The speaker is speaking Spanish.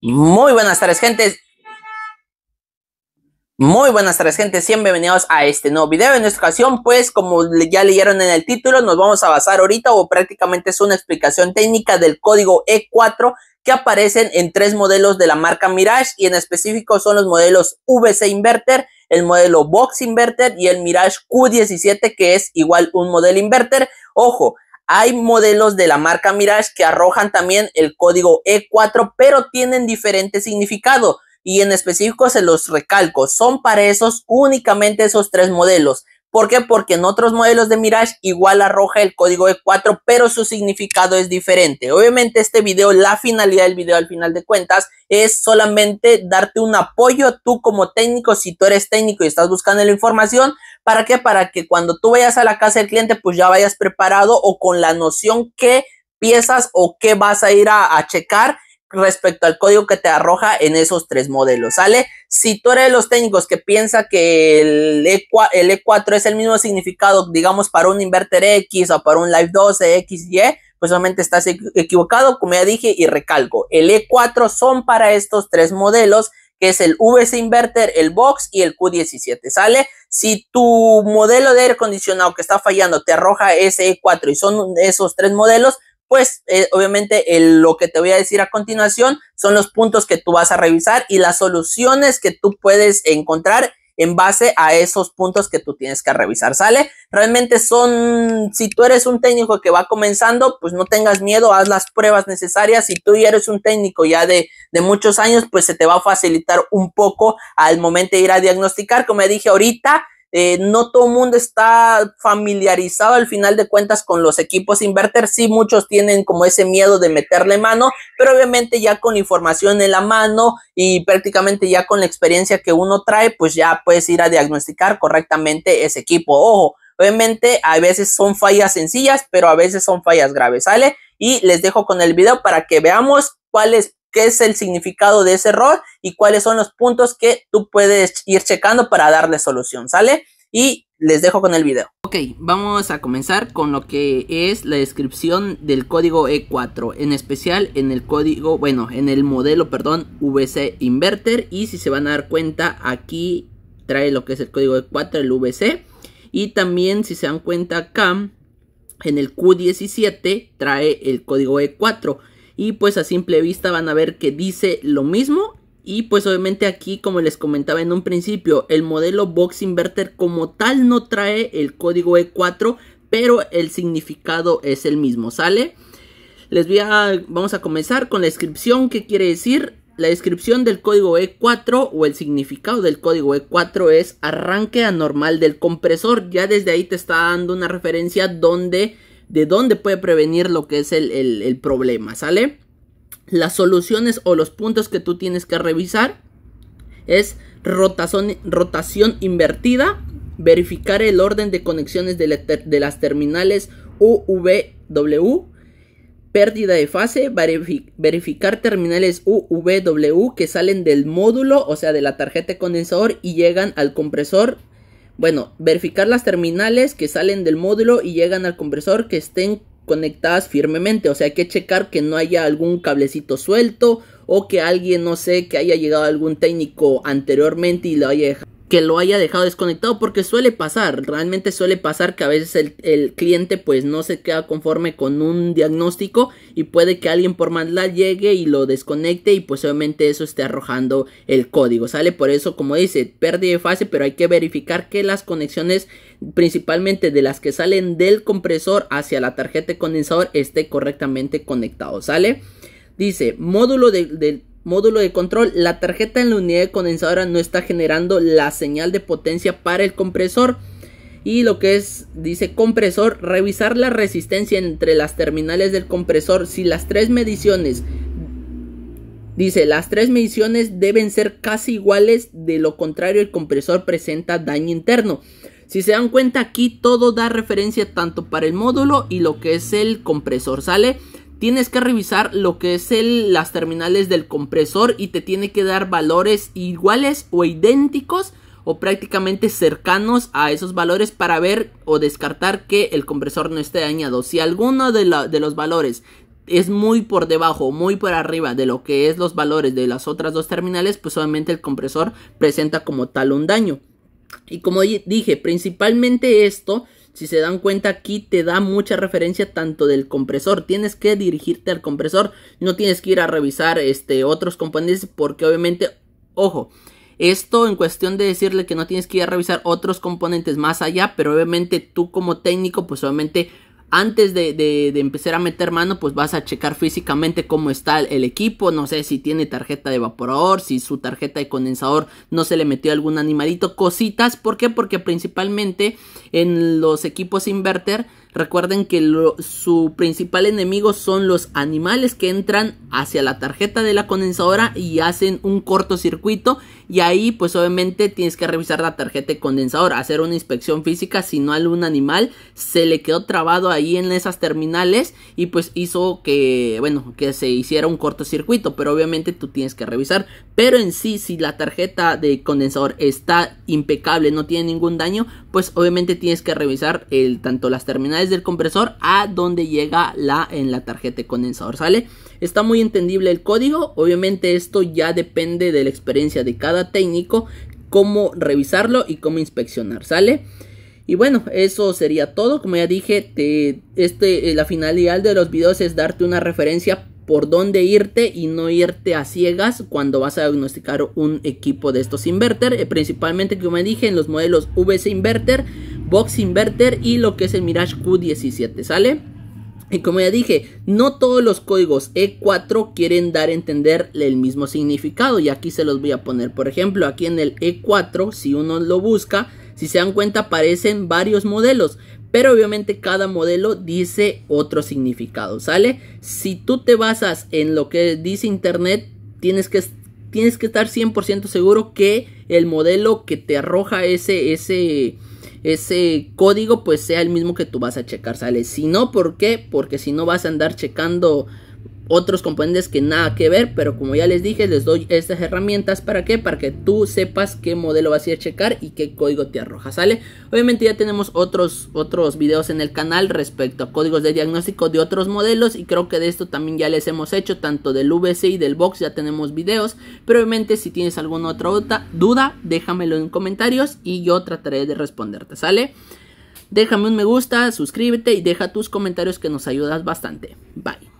Muy buenas tardes, gente. Muy buenas tardes, gente. bienvenidos a este nuevo video. En esta ocasión, pues, como ya leyeron en el título, nos vamos a basar ahorita o prácticamente es una explicación técnica del código E4 que aparecen en tres modelos de la marca Mirage y en específico son los modelos VC Inverter, el modelo Box Inverter y el Mirage Q17 que es igual un modelo inverter. Ojo, hay modelos de la marca Mirage que arrojan también el código E4, pero tienen diferente significado. Y en específico se los recalco, son para esos únicamente esos tres modelos. ¿Por qué? Porque en otros modelos de Mirage igual arroja el código e 4, pero su significado es diferente. Obviamente este video, la finalidad del video al final de cuentas, es solamente darte un apoyo tú como técnico, si tú eres técnico y estás buscando la información, ¿para qué? Para que cuando tú vayas a la casa del cliente, pues ya vayas preparado o con la noción que piezas o qué vas a ir a checar respecto al código que te arroja en esos tres modelos, ¿sale? Si tú eres de los técnicos que piensa que el, E4, e es el mismo significado, digamos, para un inverter X o para un Live 12 X, Y, pues solamente estás equivocado, como ya dije y recalco, el E4 son para estos tres modelos, que es el VC Inverter, el Box y el Q17, ¿sale? Si tu modelo de aire acondicionado que está fallando te arroja ese E4 y son esos tres modelos, pues eh, obviamente lo que te voy a decir a continuación son los puntos que tú vas a revisar y las soluciones que tú puedes encontrar en base a esos puntos que tú tienes que revisar, ¿sale? Realmente son, si tú eres un técnico que va comenzando, pues no tengas miedo, haz las pruebas necesarias. Si tú ya eres un técnico ya de, de muchos años, pues se te va a facilitar un poco al momento de ir a diagnosticar. Como dije ahorita, eh, no todo el mundo está familiarizado al final de cuentas con los equipos inverter. Sí, muchos tienen como ese miedo de meterle mano, pero obviamente ya con información en la mano y prácticamente ya con la experiencia que uno trae, pues ya puedes ir a diagnosticar correctamente ese equipo. Ojo, obviamente a veces son fallas sencillas, pero a veces son fallas graves, ¿sale? Y les dejo con el video para que veamos cuál es, qué es el significado de ese error y cuáles son los puntos que tú puedes ir checando para darle solución, ¿sale? Y les dejo con el video. Ok, vamos a comenzar con lo que es la descripción del código E4, en especial en el código, bueno, en el modelo, perdón, VC Inverter. Y si se van a dar cuenta, aquí trae lo que es el código E4, el VC. Y también, si se dan cuenta acá, en el Q17 trae el código E4. Y pues a simple vista van a ver que dice lo mismo. Y pues obviamente aquí, como les comentaba en un principio, el modelo Box Inverter como tal no trae el código E4, pero el significado es el mismo, ¿sale? Les voy a, vamos a comenzar con la descripción, ¿qué quiere decir? La descripción del código E4 o el significado del código E4 es arranque anormal del compresor. Ya desde ahí te está dando una referencia donde de dónde puede prevenir lo que es el, problema, ¿sale? Las soluciones o los puntos que tú tienes que revisar es rotación, rotación invertida, verificar el orden de conexiones de, las terminales UVW, pérdida de fase, verificar terminales UVW que salen del módulo, o sea, de la tarjeta de condensador y llegan al compresor bueno, verificar las terminales que salen del módulo y llegan al compresor que estén conectadas firmemente. O sea, hay que checar que no haya algún cablecito suelto o que alguien, no sé, que haya llegado algún técnico anteriormente y lo haya dejado que lo haya dejado desconectado porque suele pasar, realmente suele pasar que a veces el, cliente pues no se queda conforme con un diagnóstico y puede que alguien por la llegue y lo desconecte y pues obviamente eso esté arrojando el código, ¿sale? Por eso como dice, pérdida de fase, pero hay que verificar que las conexiones principalmente de las que salen del compresor hacia la tarjeta de condensador esté correctamente conectado, ¿sale? Dice, módulo del de, módulo de control, la tarjeta en la unidad de condensadora no está generando la señal de potencia para el compresor. Y lo que es, dice compresor, revisar la resistencia entre las terminales del compresor. Si las tres mediciones, dice, las tres mediciones deben ser casi iguales, de lo contrario el compresor presenta daño interno. Si se dan cuenta aquí todo da referencia tanto para el módulo y lo que es el compresor, ¿sale? tienes que revisar lo que es el, las terminales del compresor y te tiene que dar valores iguales o idénticos o prácticamente cercanos a esos valores para ver o descartar que el compresor no esté dañado. Si alguno de, los valores es muy por debajo, o muy por arriba de lo que es los valores de las otras dos terminales, pues obviamente el compresor presenta como tal un daño. Y como dije, principalmente esto si se dan cuenta aquí te da mucha referencia tanto del compresor. Tienes que dirigirte al compresor. No tienes que ir a revisar este, otros componentes porque obviamente, ojo. Esto en cuestión de decirle que no tienes que ir a revisar otros componentes más allá, pero obviamente tú como técnico, pues obviamente antes de, empezar a meter mano, pues vas a checar físicamente cómo está el equipo. No sé si tiene tarjeta de evaporador, si su tarjeta de condensador no se le metió algún animalito, cositas. ¿Por qué? Porque principalmente en los equipos inverter, recuerden que su principal enemigo son los animales que entran hacia la tarjeta de la condensadora y hacen un cortocircuito y ahí pues obviamente tienes que revisar la tarjeta de condensador, hacer una inspección física, si no algún animal se le quedó trabado ahí en esas terminales y pues hizo que, bueno, que se hiciera un cortocircuito, pero obviamente tú tienes que revisar. Pero en sí, si la tarjeta de condensador está impecable, no tiene ningún daño, pues obviamente tienes que revisar el, tanto las terminales del compresor a donde llega la en la tarjeta de condensador, ¿sale? Está muy entendible el código, obviamente esto ya depende de la experiencia de cada técnico, cómo revisarlo y cómo inspeccionar, ¿sale? Y bueno, eso sería todo. Como ya dije, este, eh, la finalidad de los videos es darte una referencia por dónde irte y no irte a ciegas cuando vas a diagnosticar un equipo de estos inverter. Eh, principalmente, como dije, en los modelos VC Inverter, Box Inverter y lo que es el Mirage Q17, ¿sale? Y como ya dije, no todos los códigos E4 quieren dar a entender el mismo significado. Y aquí se los voy a poner. Por ejemplo, aquí en el E4, si uno lo busca, si se dan cuenta aparecen varios modelos. Pero obviamente cada modelo dice otro significado, ¿sale? Si tú te basas en lo que dice internet, tienes que, tienes que estar 100% seguro que el modelo que te arroja ese... ese ese código pues sea el mismo que tú vas a checar, ¿sale? Si no, ¿por qué? Porque si no vas a andar checando otros componentes que nada que ver, pero como ya les dije, les doy estas herramientas para qué, para que tú sepas qué modelo vas a ir a checar y qué código te arroja, ¿sale? Obviamente ya tenemos otros, otros videos en el canal respecto a códigos de diagnóstico de otros modelos y creo que de esto también ya les hemos hecho, tanto del VC y del Box ya tenemos videos, pero obviamente si tienes alguna otra duda, déjamelo en comentarios y yo trataré de responderte, ¿sale? Déjame un me gusta, suscríbete y deja tus comentarios que nos ayudas bastante. Bye.